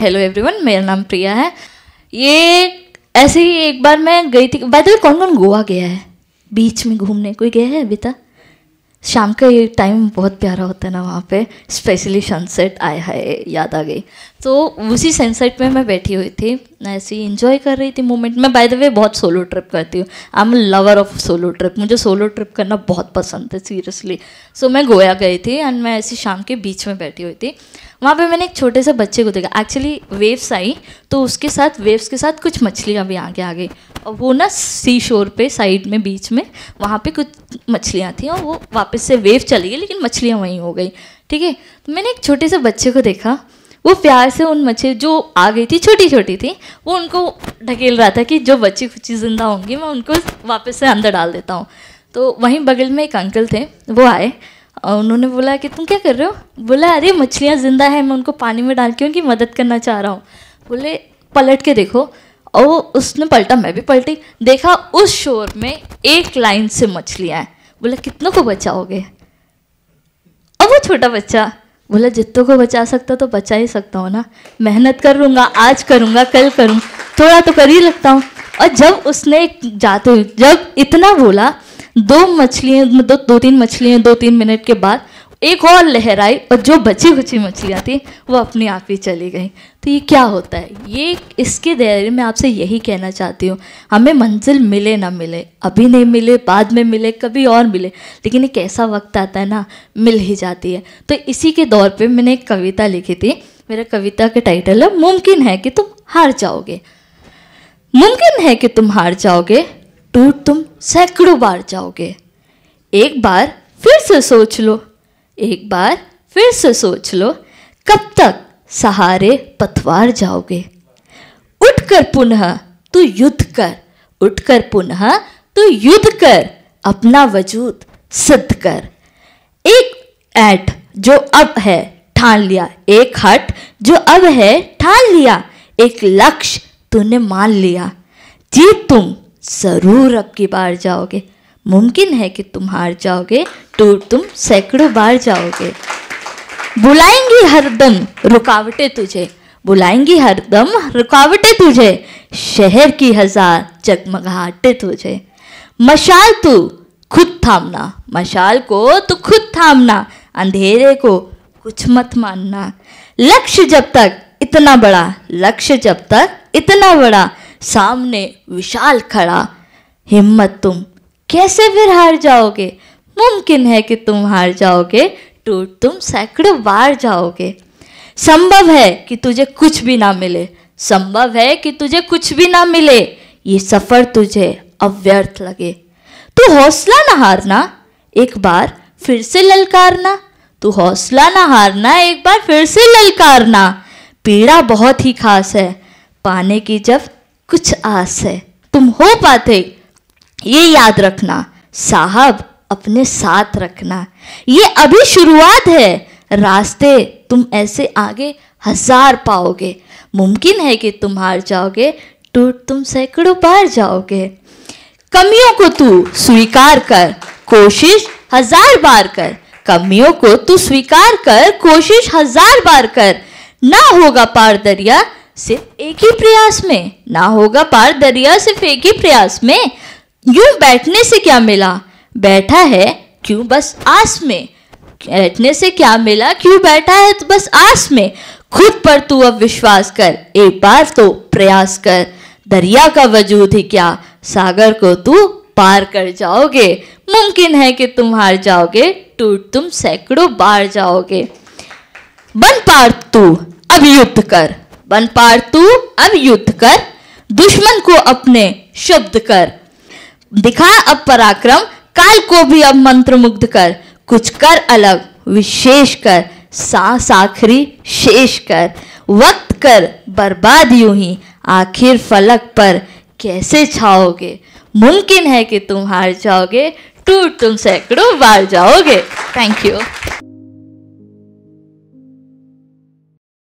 hello everyone मेरा नाम प्रिया है ये ऐसे ही एक बार मैं गई थी बाय द वे कौन कौन गोवा गया है बीच में घूमने कोई गया है अभी तक शाम का ये टाइम बहुत प्यारा होता है ना वहाँ पे स्पेशली सनसेट आया है याद आ गई तो उसी सनसेट में मैं बैठी हुई थी ऐसे ही इंजॉय कर रही थी मोमेंट मैं बाय द वे बहुत सोलो ट्रिप करती हूँ I am lover of solo trip मुझे सोलो ट्रिप करना बहुत पसंद है सीरियसली सो so, मैं गोया गई थी एंड मैं ऐसी शाम के बीच में बैठी हुई थी वहाँ पे मैंने एक छोटे से बच्चे को देखा एक्चुअली वेव्स आई तो उसके साथ वेव्स के साथ कुछ मछलियाँ भी आगे आ गई वो ना सी शोर पे साइड में बीच में वहाँ पे कुछ मछलियाँ थी और वो वापस से वेव चली गई लेकिन मछलियाँ वहीं हो गई ठीक है तो मैंने एक छोटे से बच्चे को देखा वो प्यार से उन मछली जो आ गई थी छोटी छोटी थी वो उनको ढकेल रहा था कि जो बच्ची कुछ जिंदा होंगी मैं उनको वापस से अंदर डाल देता हूँ तो वहीं बगल में एक अंकल थे वो आए और उन्होंने बोला कि तुम क्या कर रहे हो बोला अरे मछलियाँ ज़िंदा है मैं उनको पानी में डाल के उनकी मदद करना चाह रहा हूँ बोले पलट के देखो और उसने पलटा मैं भी पलटी देखा उस शोर में एक लाइन से मछलियाँ हैं बोला कितनों को बचाओगे अब वो छोटा बच्चा बोला जितनों को बचा सकता तो बचा ही सकता हूँ ना मेहनत कर लूँगा आज करूँगा कल करूँ थोड़ा तो कर ही लगता हूँ और जब उसने जाते हुए जब इतना बोला दो मछलियाँ दो दो तीन मछलियाँ दो तीन मिनट के बाद एक और लहर आई और जो बची खुची मछलियाँ थी वो अपने आप ही चली गई तो ये क्या होता है ये इसके दायरे में आपसे यही कहना चाहती हूँ हमें मंजिल मिले ना मिले अभी नहीं मिले बाद में मिले कभी और मिले लेकिन एक ऐसा वक्त आता है ना मिल ही जाती है तो इसी के दौर पे मैंने एक कविता लिखी थी मेरा कविता का टाइटल है मुमकिन है कि तुम हार जाओगे मुमकिन है कि तुम हार जाओगे टूट तुम सैकड़ों बार जाओगे एक बार फिर से सोच लो एक बार फिर से सोच लो कब तक सहारे पथवार जाओगे उठकर पुनः तू युद्ध कर उठकर पुनः तू युद्ध कर अपना वजूद सिद्ध कर एक ऐट जो अब है ठान लिया एक हट जो अब है ठान लिया एक लक्ष्य तूने मान लिया जी तुम जरूर अब की बार जाओगे मुमकिन है कि तुम हार जाओगे टूर तो तुम सैकड़ों बार जाओगे बुलाएंगी हरदम रुकावटें तुझे बुलाएंगी हरदम रुकावटें तुझे शहर की हजार जगमगाटे तुझे मशाल तू खुद थामना मशाल को तू खुद थामना अंधेरे को कुछ मत मानना लक्ष्य जब तक इतना बड़ा लक्ष्य जब तक इतना बड़ा सामने विशाल खड़ा हिम्मत तुम कैसे फिर हार जाओगे मुमकिन है कि तुम हार जाओगे टूट तुम सैकड़ों बार जाओगे संभव है कि तुझे कुछ भी ना मिले संभव है कि तुझे कुछ भी ना मिले ये सफ़र तुझे अव्यर्थ लगे तू हौसला ना हारना एक बार फिर से ललकारना तू हौसला ना हारना एक बार फिर से ललकारना पीड़ा बहुत ही खास है पाने की जब कुछ आस है तुम हो पाते ये याद रखना साहब अपने साथ रखना ये अभी शुरुआत है रास्ते तुम ऐसे आगे हजार पाओगे मुमकिन है कि तुम हार जाओगे टूट तुम सैकड़ों बार जाओगे कमियों को तू स्वीकार कर कोशिश हजार बार कर कमियों को तू स्वीकार कर कोशिश हजार बार कर ना होगा पार दरिया सिर्फ एक ही प्रयास में ना होगा पार दरिया सिर्फ एक ही प्रयास में यूं बैठने से क्या मिला बैठा है क्यों बस आस में बैठने से क्या मिला क्यों बैठा है तो बस आस में खुद पर तू अब विश्वास कर एक बार तो प्रयास कर दरिया का वजूद ही क्या सागर को तू पार कर जाओगे मुमकिन है कि तुम हार जाओगे टूट तुम सैकड़ों बार जाओगे बन पार तू अब युद्ध कर बन पार तू अब युद्ध कर दुश्मन को अपने शब्द कर दिखा अब पराक्रम काल को भी अब मंत्र मुग्ध कर कुछ कर अलग विशेष कर सा साखरी शेष कर वक्त कर बर्बाद यू ही आखिर फलक पर कैसे छाओगे मुमकिन है कि तुम हार जाओगे टूट तुम सैकड़ों बार जाओगे थैंक यू